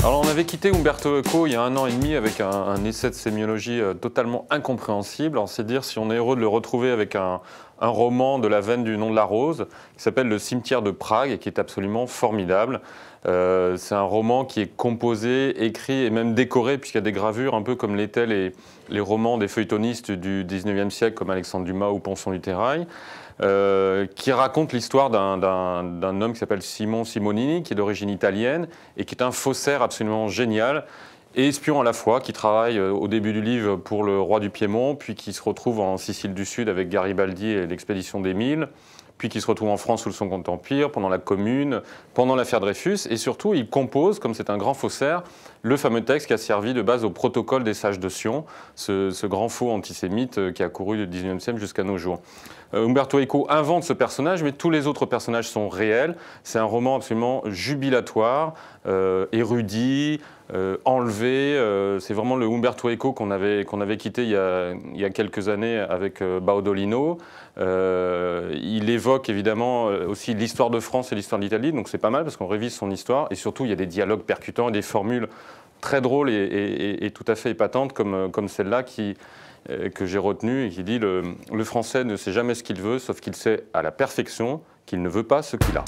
Alors on avait quitté Umberto Eco il y a un an et demi avec un, essai de sémiologie euh, totalement incompréhensible. Alors c'est dire si on est heureux de le retrouver avec un, un roman de la veine du nom de la rose qui s'appelle Le cimetière de Prague et qui est absolument formidable. Euh, c'est un roman qui est composé, écrit et même décoré, puisqu'il y a des gravures, un peu comme l'étaient les, les, romans des feuilletonistes du 19e siècle, comme Alexandre Dumas ou Ponson du euh, qui raconte l'histoire d'un homme qui s'appelle Simon Simonini, qui est d'origine italienne et qui est un faussaire absolument génial, et espion à la fois, qui travaille euh, au début du livre pour le roi du Piémont, puis qui se retrouve en Sicile du Sud avec Garibaldi et l'expédition des Mille, puis qui se retrouve en France sous le Second Empire, pendant la Commune, pendant l'affaire Dreyfus, et surtout il compose, comme c'est un grand faussaire, le fameux texte qui a servi de base au protocole des sages de Sion, ce, grand faux antisémite euh, qui a couru du XIXe siècle jusqu'à nos jours. Euh, Umberto Eco invente ce personnage, mais tous les autres personnages sont réels. C'est un roman absolument jubilatoire, érudit, euh, enlevé. Euh, c'est vraiment le Umberto Eco qu'on avait, qu'on avait quitté il y, a, quelques années avec euh, Baudolino. il évoque évidemment aussi l'histoire de France et l'histoire de l'Italie, donc c'est pas mal parce qu'on révise son histoire. Et surtout, il y a des dialogues percutants et des formules très drôles et, tout à fait épatantes comme, celle-là que j'ai retenue et qui dit le français ne sait jamais ce qu'il veut, sauf qu'il sait à la perfection qu'il ne veut pas ce qu'il a.